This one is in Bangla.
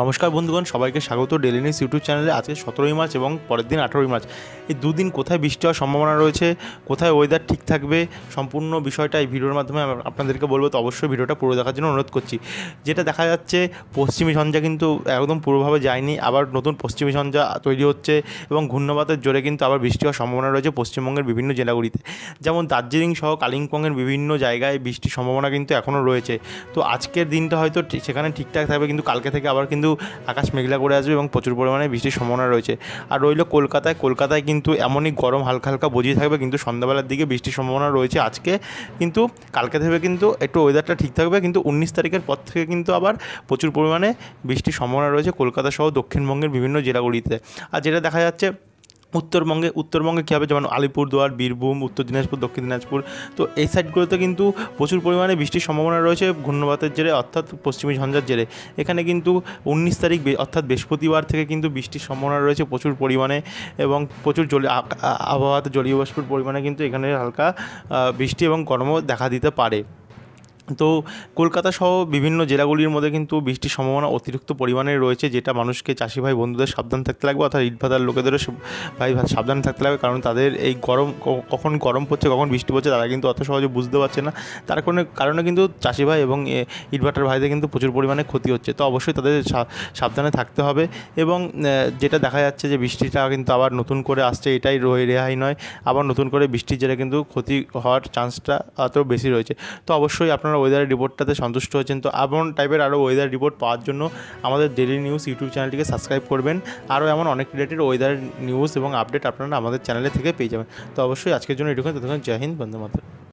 নমস্কার বন্ধুগণ সবাইকে স্বাগত ডেলি নিউজ ইউটিউব চ্যানেলে আজকে সতেরোই মার্চ এবং পরের দিন আঠেরোই মার্চ এই দুদিন কোথায় বৃষ্টি হওয়ার সম্ভাবনা রয়েছে কোথায় ওয়েদার ঠিক থাকবে সম্পূর্ণ বিষয়টা এই ভিডিওর মাধ্যমে আপনাদেরকে বলবো তো অবশ্যই ভিডিওটা পুরো দেখার জন্য অনুরোধ করছি যেটা দেখা যাচ্ছে পশ্চিমী সঞ্জা কিন্তু একদম পুরোভাবে যায়নি আবার নতুন পশ্চিমী সঞ্জা তৈরি হচ্ছে এবং ঘূর্ণবাতের জোরে কিন্তু আবার বৃষ্টি হওয়ার সম্ভাবনা রয়েছে পশ্চিমবঙ্গের বিভিন্ন জেলাগুলিতে যেমন দার্জিলিং সহ কালিম্পংয়ের বিভিন্ন জায়গায় বৃষ্টির সম্ভাবনা কিন্তু এখনও রয়েছে তো আজকের দিনটা হয়তো সেখানে ঠিকঠাক থাকবে কিন্তু কালকে থেকে আবার কিন্তু কিন্তু আকাশ মেঘলা করে আসবে এবং প্রচুর পরিমাণে বৃষ্টির সম্ভাবনা রয়েছে আর রইল কলকাতায় কলকাতায় কিন্তু এমনই গরম হালকা হালকা বজিয়ে থাকবে কিন্তু সন্ধ্যাবেলার দিকে বৃষ্টির সম্ভাবনা রয়েছে আজকে কিন্তু কালকে থেকে কিন্তু একটু ওয়েদারটা ঠিক থাকবে কিন্তু উনিশ তারিখের পর থেকে কিন্তু আবার প্রচুর পরিমাণে বৃষ্টির সম্ভাবনা রয়েছে কলকাতা সহ দক্ষিণবঙ্গের বিভিন্ন জেলাগুলিতে আর যেটা দেখা যাচ্ছে উত্তরবঙ্গে উত্তরবঙ্গে কী হবে যেমন আলিপুরদুয়ার বীরভূম উত্তর দিনাজপুর দক্ষিণ দিনাজপুর তো এই সাইডগুলোতে কিন্তু প্রচুর পরিমাণে বৃষ্টির সম্ভাবনা রয়েছে ঘূর্ণবাতের জেরে অর্থাৎ পশ্চিমী ঝঞ্ঝার জেরে এখানে কিন্তু উনিশ তারিখ অর্থাৎ বৃহস্পতিবার থেকে কিন্তু বৃষ্টির সম্ভাবনা রয়েছে প্রচুর পরিমাণে এবং প্রচুর জলীয় আবহাওয়াতে জলীয় বাষ্পের পরিমাণে কিন্তু এখানে হালকা বৃষ্টি এবং গরমও দেখা দিতে পারে তো কলকাতা সহ বিভিন্ন জেলাগুলির মধ্যে কিন্তু বৃষ্টির সম্ভাবনা অতিরিক্ত পরিমাণে রয়েছে যেটা মানুষকে চাষি ভাই বন্ধুদের সাবধান থাকতে লাগবে অর্থাৎ ইটভাতার লোকেদেরও ভাই সাবধান থাকতে লাগবে কারণ তাদের এই গরম কখন গরম পড়ছে কখন বৃষ্টি পড়ছে তারা কিন্তু অত সহজে বুঝতে পারছে না তার কোনো কারণে কিন্তু চাষি ভাই এবং ইটভাটার ভাইদের কিন্তু প্রচুর পরিমাণে ক্ষতি হচ্ছে তো অবশ্যই তাদের সাবধানে থাকতে হবে এবং যেটা দেখা যাচ্ছে যে বৃষ্টিটা কিন্তু আবার নতুন করে আসছে এটাই রেহাই নয় আবার নতুন করে বৃষ্টির জেলে কিন্তু ক্ষতি হওয়ার চান্সটা এত বেশি রয়েছে তো অবশ্যই আপনারা আপনারা ওয়েদার রিপোর্টটাতে সন্তুষ্ট হয়েছেন তো এমন টাইপের আরও ওয়েদার রিপোর্ট পাওয়ার জন্য আমাদের ডেলি নিউজ ইউটিউব চ্যানেলটিকে সাবস্ক্রাইব করবেন আরও এমন অনেক রিলেটেড ওয়েদার নিউজ এবং আপডেট আপনারা আমাদের চ্যানেলে থেকে পেয়ে যাবেন তো অবশ্যই আজকের জন্য এটুকু ততক্ষণ জয় হিন্দ বন্ধু মাত্র